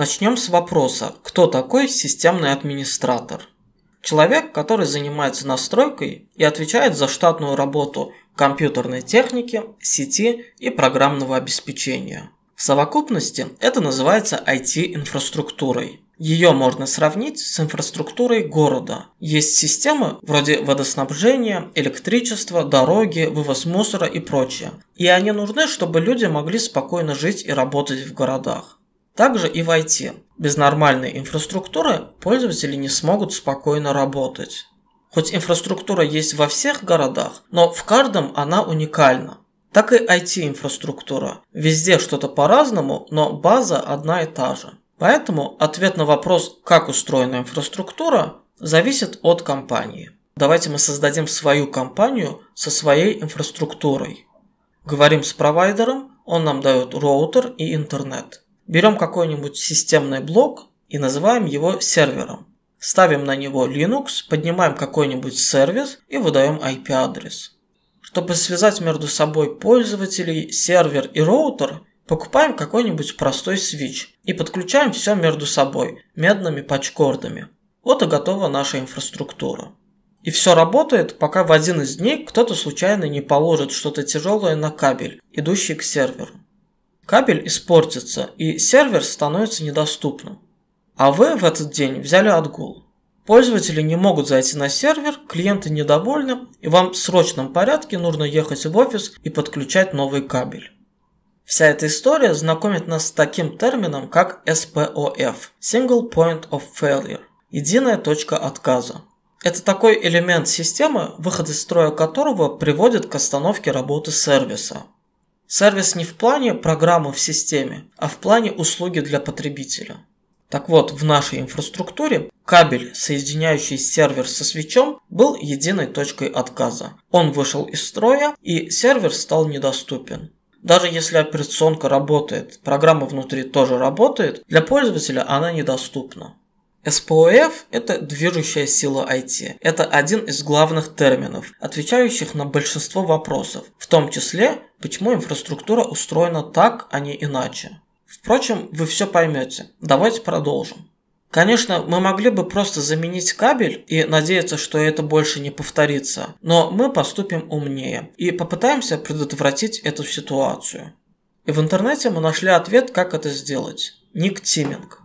Начнем с вопроса, кто такой системный администратор? Человек, который занимается настройкой и отвечает за штатную работу компьютерной техники, сети и программного обеспечения. В совокупности это называется IT-инфраструктурой. Ее можно сравнить с инфраструктурой города. Есть системы вроде водоснабжения, электричества, дороги, вывоз мусора и прочее. И они нужны, чтобы люди могли спокойно жить и работать в городах. Также и в IT. Без нормальной инфраструктуры пользователи не смогут спокойно работать. Хоть инфраструктура есть во всех городах, но в каждом она уникальна. Так и IT-инфраструктура. Везде что-то по-разному, но база одна и та же. Поэтому ответ на вопрос, как устроена инфраструктура, зависит от компании. Давайте мы создадим свою компанию со своей инфраструктурой. Говорим с провайдером, он нам дает роутер и интернет. Берем какой-нибудь системный блок и называем его сервером. Ставим на него Linux, поднимаем какой-нибудь сервис и выдаем IP-адрес. Чтобы связать между собой пользователей, сервер и роутер, покупаем какой-нибудь простой свич и подключаем все между собой медными пачкордами. Вот и готова наша инфраструктура. И все работает, пока в один из дней кто-то случайно не положит что-то тяжелое на кабель, идущий к серверу. Кабель испортится, и сервер становится недоступным. А вы в этот день взяли отгул. Пользователи не могут зайти на сервер, клиенты недовольны, и вам в срочном порядке нужно ехать в офис и подключать новый кабель. Вся эта история знакомит нас с таким термином, как SPOF – Single Point of Failure – единая точка отказа. Это такой элемент системы, выход из строя которого приводит к остановке работы сервиса – Сервис не в плане программы в системе, а в плане услуги для потребителя. Так вот, в нашей инфраструктуре кабель, соединяющий сервер со свечом, был единой точкой отказа. Он вышел из строя, и сервер стал недоступен. Даже если операционка работает, программа внутри тоже работает, для пользователя она недоступна. SPOF – это движущая сила IT. Это один из главных терминов, отвечающих на большинство вопросов, в том числе, почему инфраструктура устроена так, а не иначе. Впрочем, вы все поймете. Давайте продолжим. Конечно, мы могли бы просто заменить кабель и надеяться, что это больше не повторится, но мы поступим умнее и попытаемся предотвратить эту ситуацию. И в интернете мы нашли ответ, как это сделать. Ник Тиминг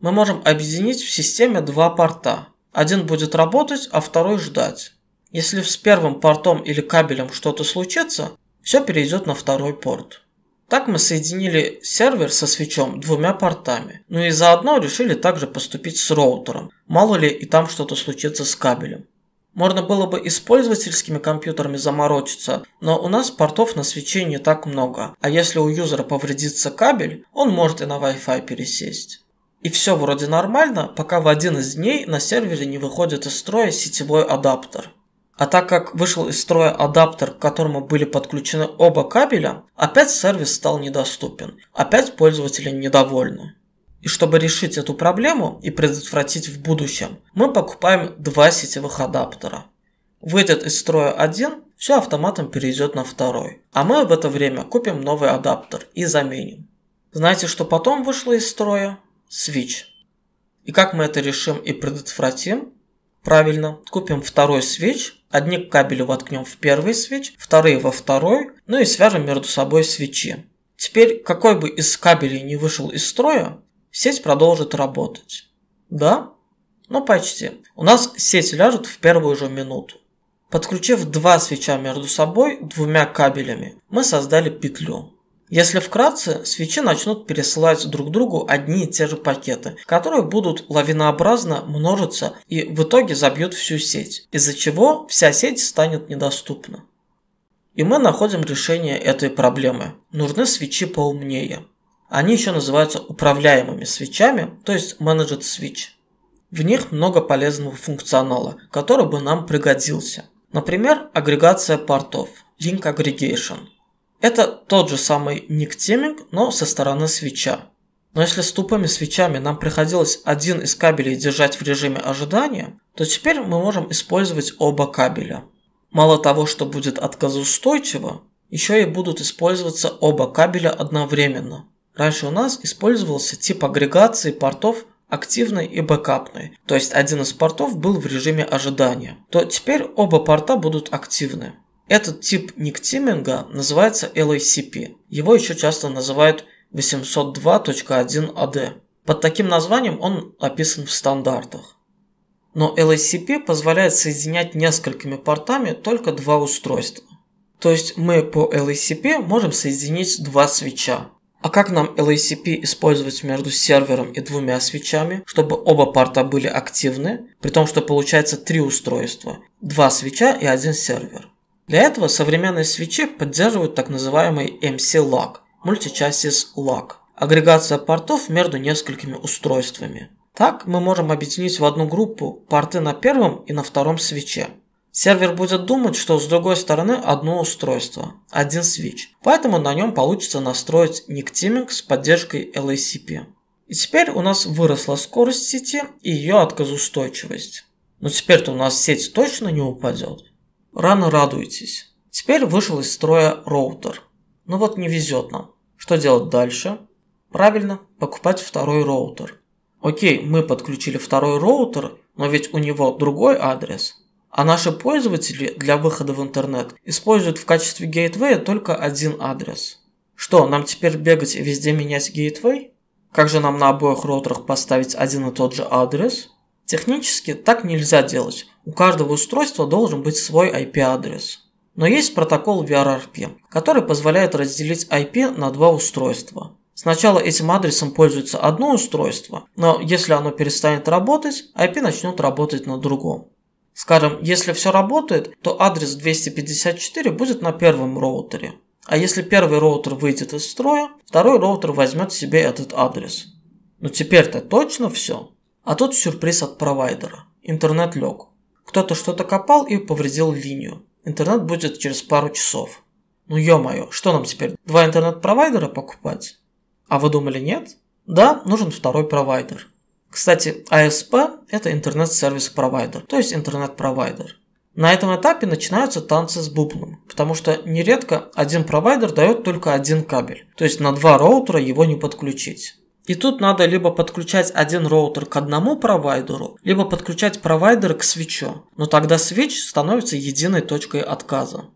мы можем объединить в системе два порта. Один будет работать, а второй ждать. Если с первым портом или кабелем что-то случится, все перейдет на второй порт. Так мы соединили сервер со свечом двумя портами, ну и заодно решили также поступить с роутером, мало ли и там что-то случится с кабелем. Можно было бы и с пользовательскими компьютерами заморочиться, но у нас портов на свече не так много, а если у юзера повредится кабель, он может и на Wi-Fi пересесть. И все вроде нормально, пока в один из дней на сервере не выходит из строя сетевой адаптер. А так как вышел из строя адаптер, к которому были подключены оба кабеля, опять сервис стал недоступен, опять пользователи недовольны. И чтобы решить эту проблему и предотвратить в будущем, мы покупаем два сетевых адаптера. Выйдет из строя один, все автоматом перейдет на второй, а мы в это время купим новый адаптер и заменим. Знаете, что потом вышло из строя? switch. И как мы это решим и предотвратим? Правильно, купим второй switch, одни кабели воткнем в первый switch, вторые во второй, ну и свяжем между собой свечи. Теперь, какой бы из кабелей не вышел из строя, сеть продолжит работать. Да? Ну почти. У нас сеть ляжет в первую же минуту. Подключив два свеча между собой двумя кабелями, мы создали петлю. Если вкратце, свечи начнут пересылать друг другу одни и те же пакеты, которые будут лавинообразно множиться и в итоге забьют всю сеть, из-за чего вся сеть станет недоступна. И мы находим решение этой проблемы. Нужны свечи поумнее. Они еще называются управляемыми свечами, то есть Managed Switch. В них много полезного функционала, который бы нам пригодился. Например, агрегация портов, Link Aggregation – это тот же самый никтеминг, но со стороны свеча. Но если с тупыми свечами нам приходилось один из кабелей держать в режиме ожидания, то теперь мы можем использовать оба кабеля. Мало того, что будет отказоустойчиво, еще и будут использоваться оба кабеля одновременно. Раньше у нас использовался тип агрегации портов активной и бэкапной, то есть один из портов был в режиме ожидания, то теперь оба порта будут активны. Этот тип никтиминга называется LACP. Его еще часто называют 802.1AD. А Под таким названием он описан в стандартах. Но LACP позволяет соединять несколькими портами только два устройства. То есть мы по LACP можем соединить два свеча. А как нам LACP использовать между сервером и двумя свечами, чтобы оба порта были активны, при том, что получается три устройства, два свеча и один сервер? Для этого современные свечи поддерживают так называемый MC-LAG – Multichassis LAG – агрегация портов между несколькими устройствами. Так мы можем объединить в одну группу порты на первом и на втором свече. Сервер будет думать, что с другой стороны одно устройство, один свич, поэтому на нем получится настроить никтиминг с поддержкой LACP. И теперь у нас выросла скорость сети и ее отказоустойчивость. Но теперь-то у нас сеть точно не упадет рано радуйтесь. Теперь вышел из строя роутер. Ну вот не везет нам. Что делать дальше? Правильно, покупать второй роутер. Окей, мы подключили второй роутер, но ведь у него другой адрес. А наши пользователи для выхода в интернет используют в качестве гейтвея только один адрес. Что, нам теперь бегать и везде менять гейтвей? Как же нам на обоих роутерах поставить один и тот же адрес? Технически так нельзя делать, у каждого устройства должен быть свой IP-адрес. Но есть протокол VRRP, который позволяет разделить IP на два устройства. Сначала этим адресом пользуется одно устройство, но если оно перестанет работать, IP начнет работать на другом. Скажем, если все работает, то адрес 254 будет на первом роутере. А если первый роутер выйдет из строя, второй роутер возьмет себе этот адрес. Но теперь-то точно все. А тут сюрприз от провайдера. Интернет лег. Кто-то что-то копал и повредил линию. Интернет будет через пару часов. Ну ё-моё, что нам теперь, два интернет-провайдера покупать? А вы думали нет? Да, нужен второй провайдер. Кстати, АСП – это интернет-сервис-провайдер, то есть интернет-провайдер. На этом этапе начинаются танцы с бубном, потому что нередко один провайдер дает только один кабель, то есть на два роутера его не подключить. И тут надо либо подключать один роутер к одному провайдеру, либо подключать провайдер к свечу. Но тогда свич становится единой точкой отказа.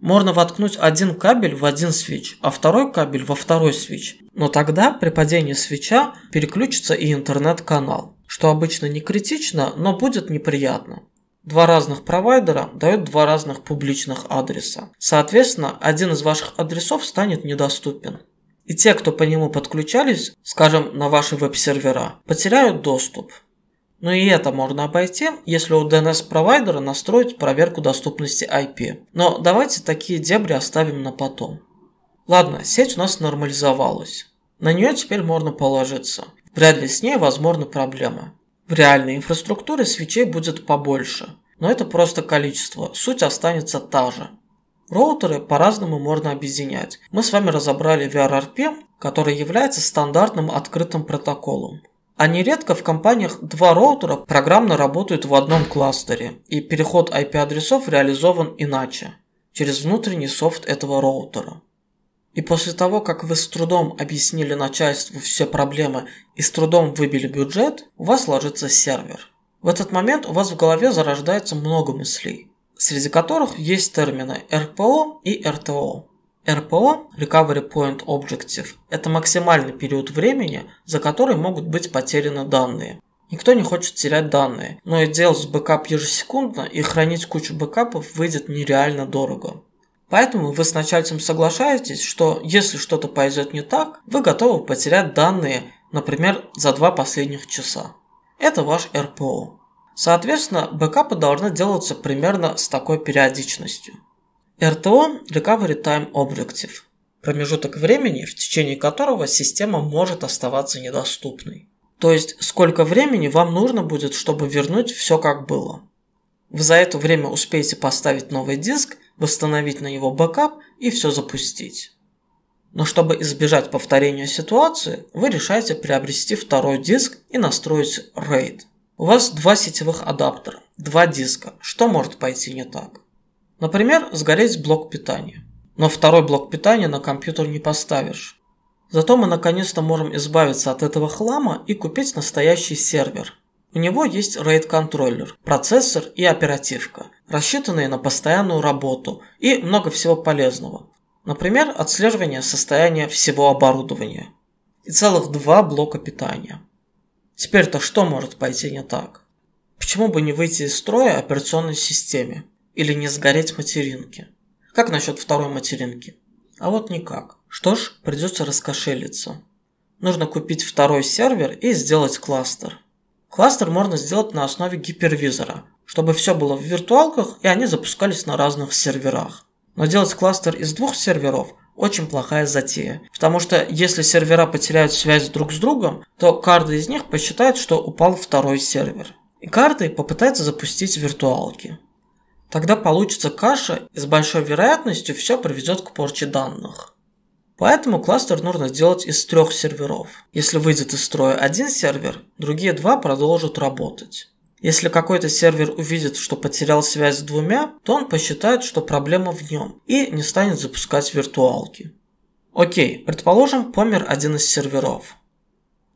Можно воткнуть один кабель в один свич, а второй кабель во второй свич. Но тогда при падении свеча переключится и интернет-канал, что обычно не критично, но будет неприятно. Два разных провайдера дают два разных публичных адреса. Соответственно, один из ваших адресов станет недоступен и те, кто по нему подключались, скажем, на ваши веб-сервера, потеряют доступ. Но и это можно обойти, если у DNS-провайдера настроить проверку доступности IP. Но давайте такие дебри оставим на потом. Ладно, сеть у нас нормализовалась. На нее теперь можно положиться. Вряд ли с ней возможны проблемы. В реальной инфраструктуре свечей будет побольше. Но это просто количество, суть останется та же. Роутеры по-разному можно объединять. Мы с вами разобрали VRRP, который является стандартным открытым протоколом. А нередко в компаниях два роутера программно работают в одном кластере, и переход IP-адресов реализован иначе, через внутренний софт этого роутера. И после того, как вы с трудом объяснили начальству все проблемы и с трудом выбили бюджет, у вас ложится сервер. В этот момент у вас в голове зарождается много мыслей среди которых есть термины РПО и РТО. РПО – Recovery Point Objective – это максимальный период времени, за который могут быть потеряны данные. Никто не хочет терять данные, но и делать бэкап ежесекундно и хранить кучу бэкапов выйдет нереально дорого. Поэтому вы с начальством соглашаетесь, что если что-то пойдет не так, вы готовы потерять данные, например, за два последних часа. Это ваш РПО. Соответственно, бэкапы должны делаться примерно с такой периодичностью. РТО – Recovery Time Objective – промежуток времени, в течение которого система может оставаться недоступной. То есть, сколько времени вам нужно будет, чтобы вернуть все как было. Вы за это время успеете поставить новый диск, восстановить на него бэкап и все запустить. Но чтобы избежать повторения ситуации, вы решаете приобрести второй диск и настроить RAID. У вас два сетевых адаптера, два диска. Что может пойти не так? Например, сгореть блок питания. Но второй блок питания на компьютер не поставишь. Зато мы наконец-то можем избавиться от этого хлама и купить настоящий сервер. У него есть RAID-контроллер, процессор и оперативка, рассчитанные на постоянную работу и много всего полезного. Например, отслеживание состояния всего оборудования. И целых два блока питания. Теперь-то что может пойти не так? Почему бы не выйти из строя операционной системе? Или не сгореть материнки? Как насчет второй материнки? А вот никак. Что ж, придется раскошелиться. Нужно купить второй сервер и сделать кластер. Кластер можно сделать на основе гипервизора, чтобы все было в виртуалках и они запускались на разных серверах. Но делать кластер из двух серверов очень плохая затея. Потому что если сервера потеряют связь друг с другом, то каждый из них посчитает, что упал второй сервер. И каждый попытается запустить виртуалки. Тогда получится каша, и с большой вероятностью все приведет к порче данных. Поэтому кластер нужно сделать из трех серверов. Если выйдет из строя один сервер, другие два продолжат работать. Если какой-то сервер увидит, что потерял связь с двумя, то он посчитает, что проблема в нем и не станет запускать виртуалки. Окей, предположим, помер один из серверов.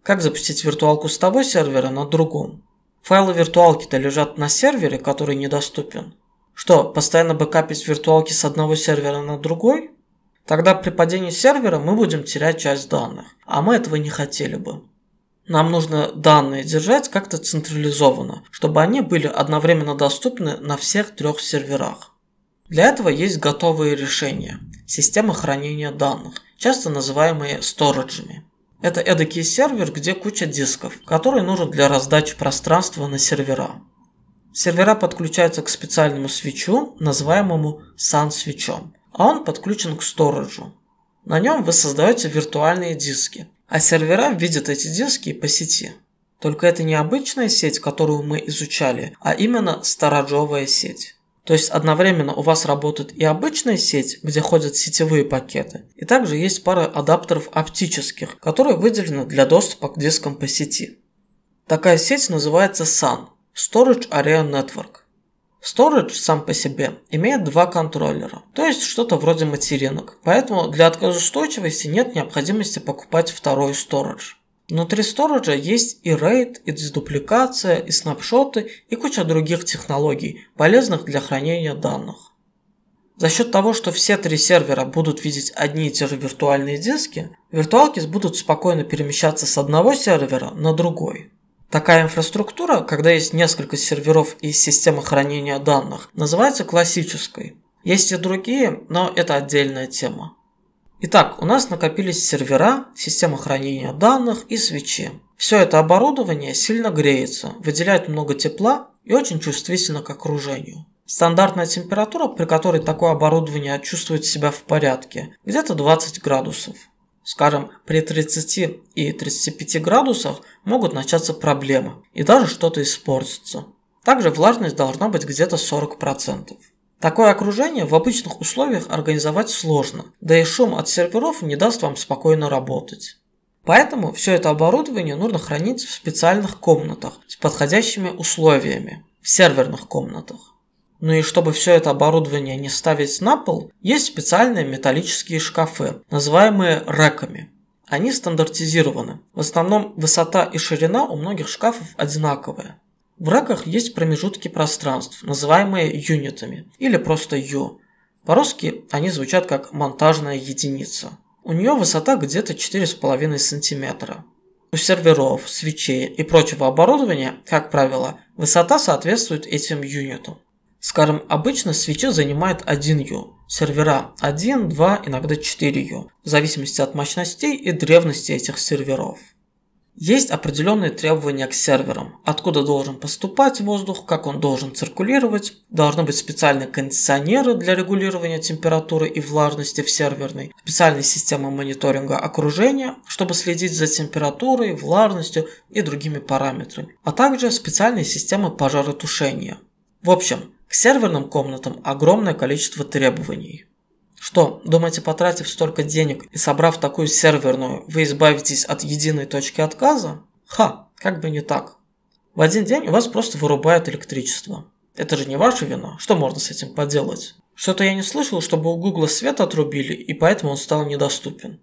Как запустить виртуалку с того сервера на другом? Файлы виртуалки-то лежат на сервере, который недоступен. Что, постоянно бэкапить виртуалки с одного сервера на другой? Тогда при падении сервера мы будем терять часть данных, а мы этого не хотели бы. Нам нужно данные держать как-то централизованно, чтобы они были одновременно доступны на всех трех серверах. Для этого есть готовые решения – системы хранения данных, часто называемые сториджами. Это эдакий сервер, где куча дисков, который нужен для раздачи пространства на сервера. Сервера подключаются к специальному свечу, называемому сан свечом а он подключен к сториджу. На нем вы создаете виртуальные диски, а сервера видят эти диски по сети. Только это не обычная сеть, которую мы изучали, а именно сторожовая сеть. То есть одновременно у вас работает и обычная сеть, где ходят сетевые пакеты, и также есть пара адаптеров оптических, которые выделены для доступа к дискам по сети. Такая сеть называется SAN – Storage Area Network. Storage сам по себе имеет два контроллера, то есть что-то вроде материнок, поэтому для отказоустойчивости нет необходимости покупать второй Storage. Внутри сторожа есть и RAID, и дедупликация, и снапшоты, и куча других технологий, полезных для хранения данных. За счет того, что все три сервера будут видеть одни и те же виртуальные диски, виртуалки будут спокойно перемещаться с одного сервера на другой. Такая инфраструктура, когда есть несколько серверов и система хранения данных, называется классической. Есть и другие, но это отдельная тема. Итак, у нас накопились сервера, система хранения данных и свечи. Все это оборудование сильно греется, выделяет много тепла и очень чувствительно к окружению. Стандартная температура, при которой такое оборудование чувствует себя в порядке, где-то 20 градусов. Скажем, при 30 и 35 градусах могут начаться проблемы и даже что-то испортится. Также влажность должна быть где-то 40%. Такое окружение в обычных условиях организовать сложно, да и шум от серверов не даст вам спокойно работать. Поэтому все это оборудование нужно хранить в специальных комнатах с подходящими условиями, в серверных комнатах. Ну и чтобы все это оборудование не ставить на пол, есть специальные металлические шкафы, называемые реками. Они стандартизированы. В основном высота и ширина у многих шкафов одинаковая. В раках есть промежутки пространств, называемые юнитами, или просто ю. По-русски они звучат как монтажная единица. У нее высота где-то 4,5 см. У серверов, свечей и прочего оборудования, как правило, высота соответствует этим юнитам. Скажем, обычно свечи занимают 1 ю, сервера 1, 2, иногда 4 ю, в зависимости от мощностей и древности этих серверов. Есть определенные требования к серверам, откуда должен поступать воздух, как он должен циркулировать, должны быть специальные кондиционеры для регулирования температуры и влажности в серверной, специальные системы мониторинга окружения, чтобы следить за температурой, влажностью и другими параметрами, а также специальные системы пожаротушения. В общем, к серверным комнатам огромное количество требований. Что, думаете, потратив столько денег и собрав такую серверную, вы избавитесь от единой точки отказа? Ха, как бы не так. В один день у вас просто вырубают электричество. Это же не ваша вина, что можно с этим поделать? Что-то я не слышал, чтобы у Гугла свет отрубили, и поэтому он стал недоступен.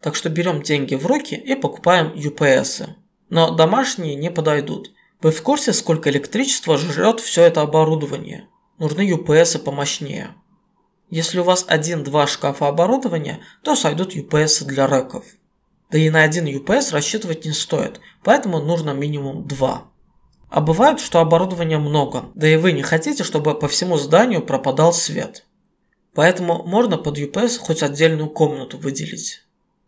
Так что берем деньги в руки и покупаем UPS. Но домашние не подойдут. Вы в курсе, сколько электричества жрет все это оборудование? Нужны ЮПСы помощнее. Если у вас один-два шкафа оборудования, то сойдут ЮПСы для рэков. Да и на один UPS рассчитывать не стоит, поэтому нужно минимум два. А бывает, что оборудования много, да и вы не хотите, чтобы по всему зданию пропадал свет. Поэтому можно под UPS хоть отдельную комнату выделить.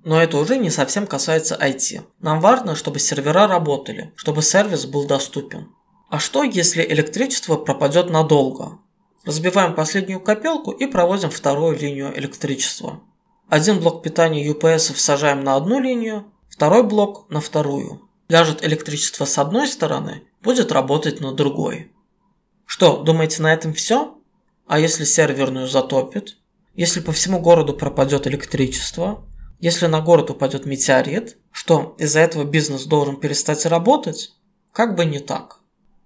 Но это уже не совсем касается IT. Нам важно, чтобы сервера работали, чтобы сервис был доступен. А что, если электричество пропадет надолго? Разбиваем последнюю копилку и проводим вторую линию электричества. Один блок питания UPS сажаем на одну линию, второй блок на вторую. Ляжет электричество с одной стороны, будет работать на другой. Что, думаете на этом все? А если серверную затопит? Если по всему городу пропадет электричество? Если на город упадет метеорит, что из-за этого бизнес должен перестать работать? Как бы не так.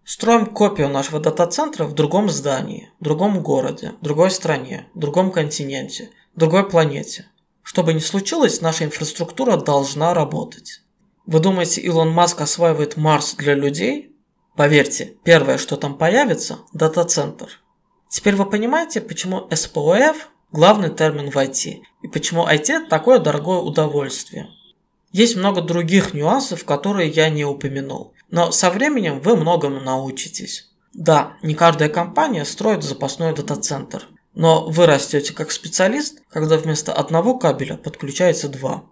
Строим копию нашего дата-центра в другом здании, в другом городе, в другой стране, в другом континенте, в другой планете. Что бы ни случилось, наша инфраструктура должна работать. Вы думаете, Илон Маск осваивает Марс для людей? Поверьте, первое, что там появится – дата-центр. Теперь вы понимаете, почему СПОФ главный термин в IT и почему IT такое дорогое удовольствие. Есть много других нюансов, которые я не упомянул, но со временем вы многому научитесь. Да, не каждая компания строит запасной дата-центр, но вы растете как специалист, когда вместо одного кабеля подключается два.